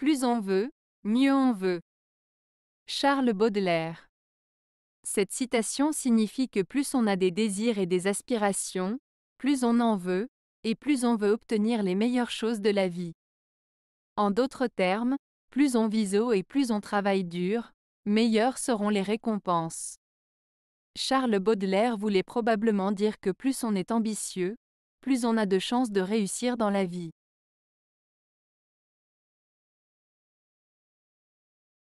Plus on veut, mieux on veut. Charles Baudelaire. Cette citation signifie que plus on a des désirs et des aspirations, plus on en veut, et plus on veut obtenir les meilleures choses de la vie. En d'autres termes, plus on vise haut et plus on travaille dur, meilleures seront les récompenses. Charles Baudelaire voulait probablement dire que plus on est ambitieux, plus on a de chances de réussir dans la vie.